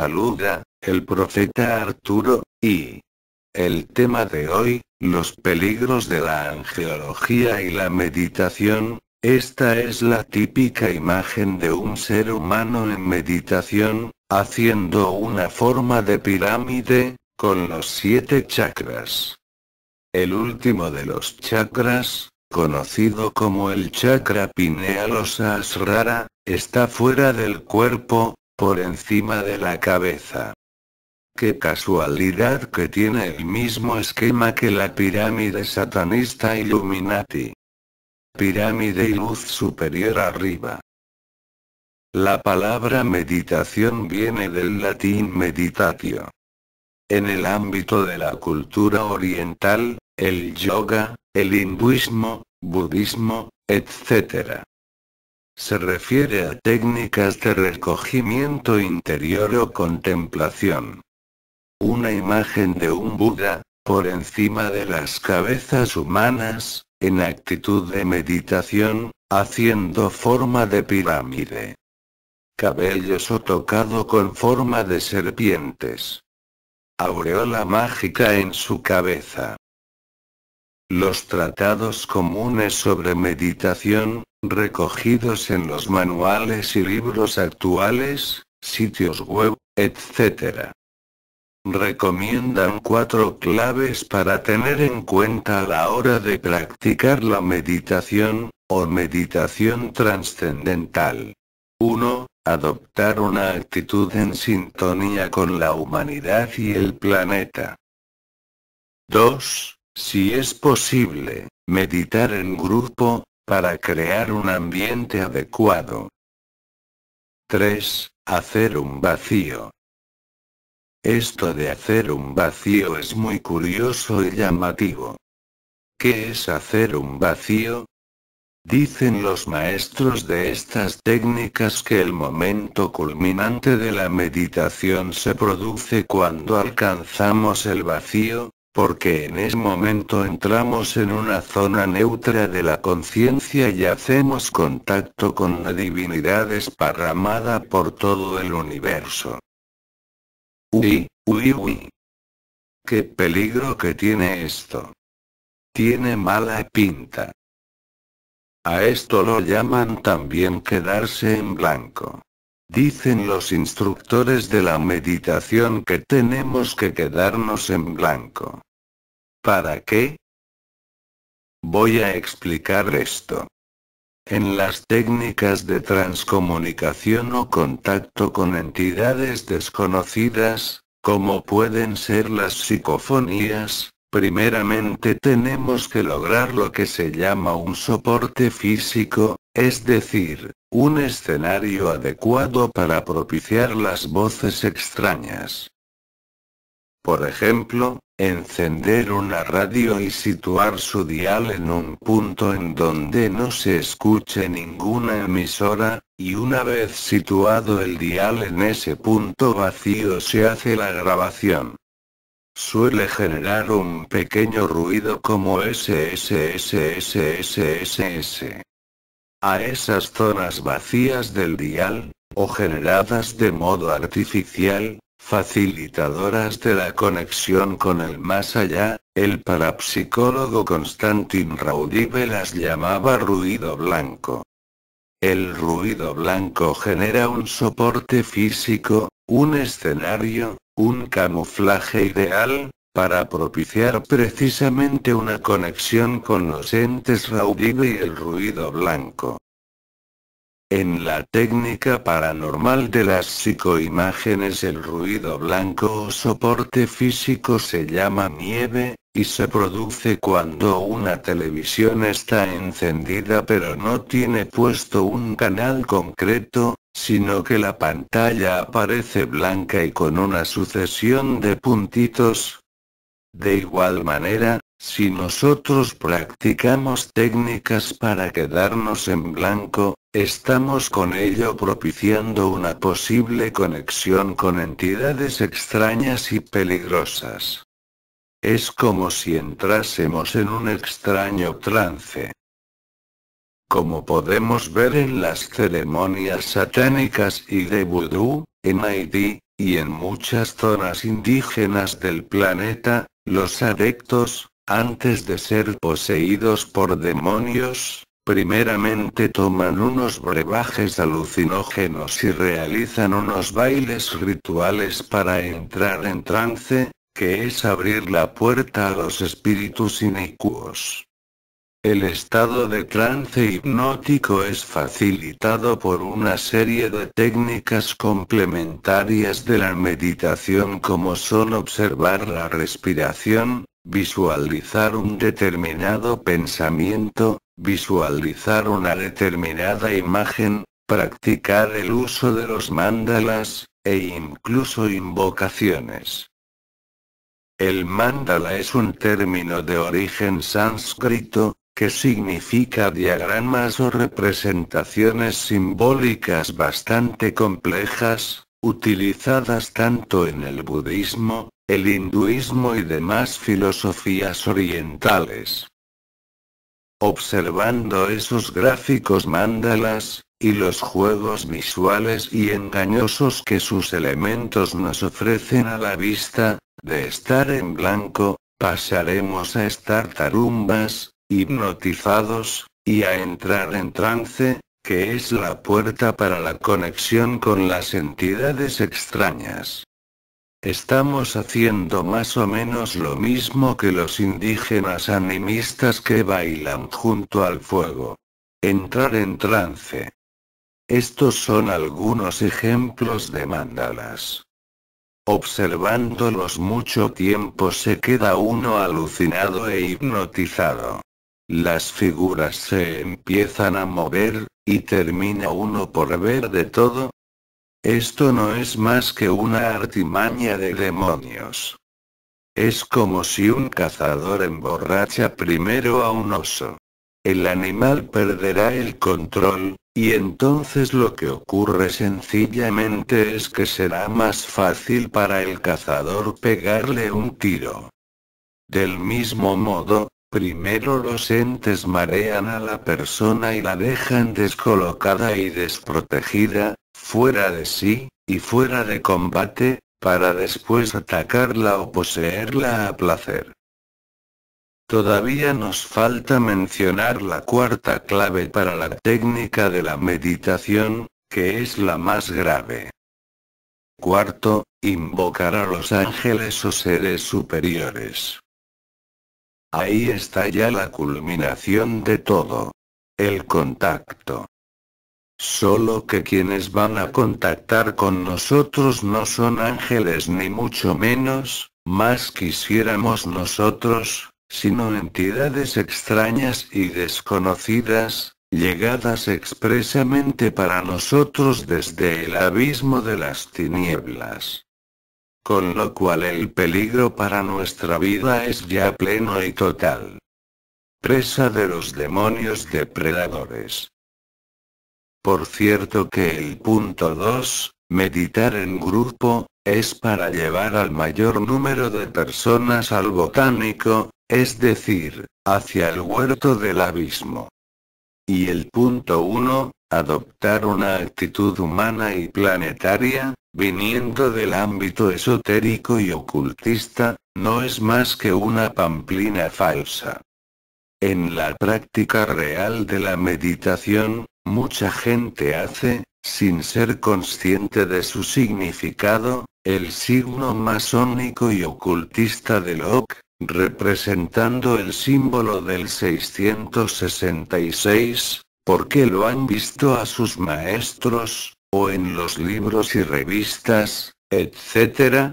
saluda, el profeta Arturo, y... El tema de hoy, los peligros de la angeología y la meditación, esta es la típica imagen de un ser humano en meditación, haciendo una forma de pirámide, con los siete chakras. El último de los chakras, conocido como el chakra pineal o está fuera del cuerpo, por encima de la cabeza. Qué casualidad que tiene el mismo esquema que la pirámide satanista Illuminati. Pirámide y luz superior arriba. La palabra meditación viene del latín meditatio. En el ámbito de la cultura oriental, el yoga, el hinduismo, budismo, etc. Se refiere a técnicas de recogimiento interior o contemplación. Una imagen de un Buda, por encima de las cabezas humanas, en actitud de meditación, haciendo forma de pirámide. Cabellos o tocado con forma de serpientes. Aureola mágica en su cabeza. Los tratados comunes sobre meditación, recogidos en los manuales y libros actuales, sitios web, etc. Recomiendan cuatro claves para tener en cuenta a la hora de practicar la meditación, o meditación trascendental. 1. Adoptar una actitud en sintonía con la humanidad y el planeta. 2. Si es posible, meditar en grupo, para crear un ambiente adecuado. 3. Hacer un vacío. Esto de hacer un vacío es muy curioso y llamativo. ¿Qué es hacer un vacío? Dicen los maestros de estas técnicas que el momento culminante de la meditación se produce cuando alcanzamos el vacío, porque en ese momento entramos en una zona neutra de la conciencia y hacemos contacto con la divinidad esparramada por todo el universo. Uy, uy, uy. Qué peligro que tiene esto. Tiene mala pinta. A esto lo llaman también quedarse en blanco. Dicen los instructores de la meditación que tenemos que quedarnos en blanco. ¿Para qué? Voy a explicar esto. En las técnicas de transcomunicación o contacto con entidades desconocidas, como pueden ser las psicofonías, Primeramente tenemos que lograr lo que se llama un soporte físico, es decir, un escenario adecuado para propiciar las voces extrañas. Por ejemplo, encender una radio y situar su dial en un punto en donde no se escuche ninguna emisora, y una vez situado el dial en ese punto vacío se hace la grabación. Suele generar un pequeño ruido como SSSSSSS. A esas zonas vacías del dial, o generadas de modo artificial, facilitadoras de la conexión con el más allá, el parapsicólogo Constantin Raudive las llamaba ruido blanco. El ruido blanco genera un soporte físico, un escenario, un camuflaje ideal, para propiciar precisamente una conexión con los entes raudido y el ruido blanco. En la técnica paranormal de las psicoimágenes el ruido blanco o soporte físico se llama nieve, y se produce cuando una televisión está encendida pero no tiene puesto un canal concreto, sino que la pantalla aparece blanca y con una sucesión de puntitos. De igual manera, si nosotros practicamos técnicas para quedarnos en blanco, estamos con ello propiciando una posible conexión con entidades extrañas y peligrosas. Es como si entrásemos en un extraño trance. Como podemos ver en las ceremonias satánicas y de vudú, en Haití, y en muchas zonas indígenas del planeta, los adeptos, antes de ser poseídos por demonios, primeramente toman unos brebajes alucinógenos y realizan unos bailes rituales para entrar en trance, que es abrir la puerta a los espíritus inicuos. El estado de trance hipnótico es facilitado por una serie de técnicas complementarias de la meditación como son observar la respiración, visualizar un determinado pensamiento, visualizar una determinada imagen, practicar el uso de los mandalas, e incluso invocaciones. El mandala es un término de origen sánscrito, que significa diagramas o representaciones simbólicas bastante complejas, utilizadas tanto en el budismo, el hinduismo y demás filosofías orientales. Observando esos gráficos mandalas, y los juegos visuales y engañosos que sus elementos nos ofrecen a la vista, de estar en blanco, pasaremos a estar tarumbas, hipnotizados, y a entrar en trance, que es la puerta para la conexión con las entidades extrañas. Estamos haciendo más o menos lo mismo que los indígenas animistas que bailan junto al fuego. Entrar en trance. Estos son algunos ejemplos de mandalas. Observándolos mucho tiempo se queda uno alucinado e hipnotizado. Las figuras se empiezan a mover, y termina uno por ver de todo. Esto no es más que una artimaña de demonios. Es como si un cazador emborracha primero a un oso. El animal perderá el control, y entonces lo que ocurre sencillamente es que será más fácil para el cazador pegarle un tiro. Del mismo modo, Primero los entes marean a la persona y la dejan descolocada y desprotegida, fuera de sí, y fuera de combate, para después atacarla o poseerla a placer. Todavía nos falta mencionar la cuarta clave para la técnica de la meditación, que es la más grave. Cuarto, invocar a los ángeles o seres superiores. Ahí está ya la culminación de todo. El contacto. Solo que quienes van a contactar con nosotros no son ángeles ni mucho menos, más quisiéramos nosotros, sino entidades extrañas y desconocidas, llegadas expresamente para nosotros desde el abismo de las tinieblas. Con lo cual el peligro para nuestra vida es ya pleno y total. Presa de los demonios depredadores. Por cierto que el punto 2, meditar en grupo, es para llevar al mayor número de personas al botánico, es decir, hacia el huerto del abismo. Y el punto 1, adoptar una actitud humana y planetaria, viniendo del ámbito esotérico y ocultista, no es más que una pamplina falsa. En la práctica real de la meditación, mucha gente hace, sin ser consciente de su significado, el signo masónico y ocultista de Locke, representando el símbolo del 666, porque lo han visto a sus maestros, o en los libros y revistas, etc.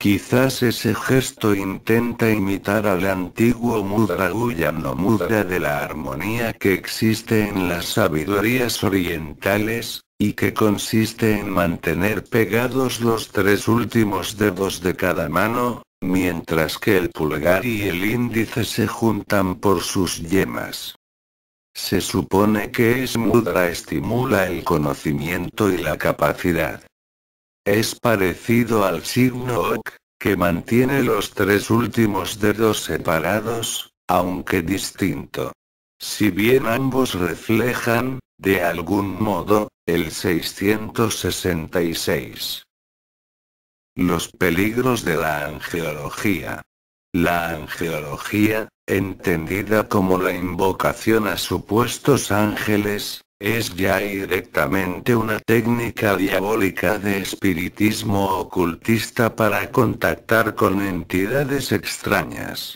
Quizás ese gesto intenta imitar al antiguo mudra no mudra de la armonía que existe en las sabidurías orientales, y que consiste en mantener pegados los tres últimos dedos de cada mano, mientras que el pulgar y el índice se juntan por sus yemas. Se supone que es mudra estimula el conocimiento y la capacidad. Es parecido al signo Ok, que mantiene los tres últimos dedos separados, aunque distinto. Si bien ambos reflejan, de algún modo, el 666. Los peligros de la angeología. La angeología, entendida como la invocación a supuestos ángeles, es ya directamente una técnica diabólica de espiritismo ocultista para contactar con entidades extrañas.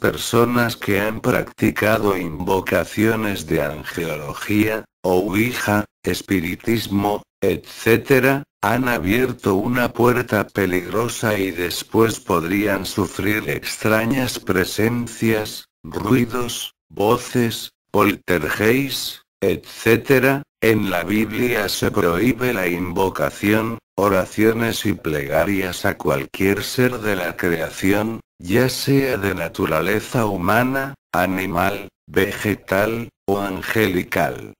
Personas que han practicado invocaciones de angeología, ouija, espiritismo, etc., han abierto una puerta peligrosa y después podrían sufrir extrañas presencias, ruidos, voces, poltergeist, etc. En la Biblia se prohíbe la invocación, oraciones y plegarias a cualquier ser de la creación, ya sea de naturaleza humana, animal, vegetal o angelical.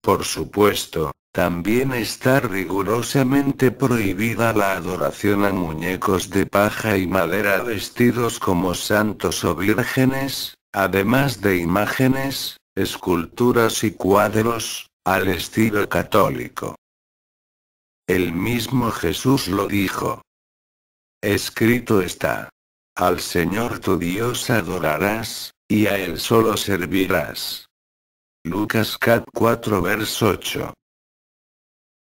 Por supuesto, también está rigurosamente prohibida la adoración a muñecos de paja y madera vestidos como santos o vírgenes, además de imágenes, esculturas y cuadros, al estilo católico. El mismo Jesús lo dijo. Escrito está. Al Señor tu Dios adorarás, y a Él solo servirás. Lucas 4 verso 8.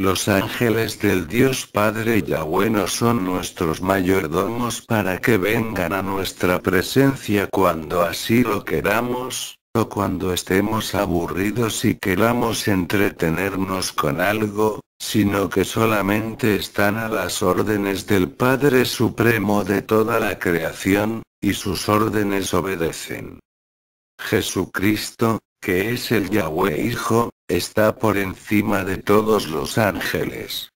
Los ángeles del Dios Padre Yahweh no son nuestros mayordomos para que vengan a nuestra presencia cuando así lo queramos, o cuando estemos aburridos y queramos entretenernos con algo, sino que solamente están a las órdenes del Padre Supremo de toda la creación, y sus órdenes obedecen. Jesucristo, que es el Yahweh Hijo, Está por encima de todos los ángeles.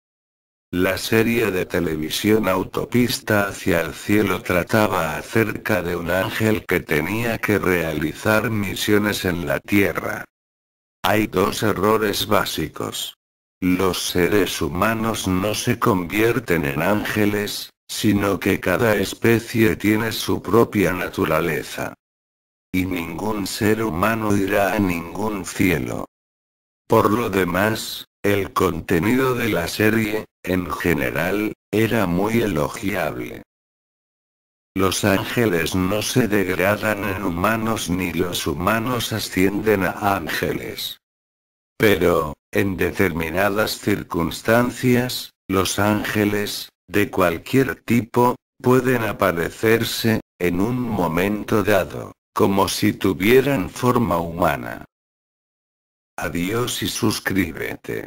La serie de televisión Autopista hacia el cielo trataba acerca de un ángel que tenía que realizar misiones en la Tierra. Hay dos errores básicos. Los seres humanos no se convierten en ángeles, sino que cada especie tiene su propia naturaleza. Y ningún ser humano irá a ningún cielo. Por lo demás, el contenido de la serie, en general, era muy elogiable. Los ángeles no se degradan en humanos ni los humanos ascienden a ángeles. Pero, en determinadas circunstancias, los ángeles, de cualquier tipo, pueden aparecerse, en un momento dado, como si tuvieran forma humana. Adiós y suscríbete.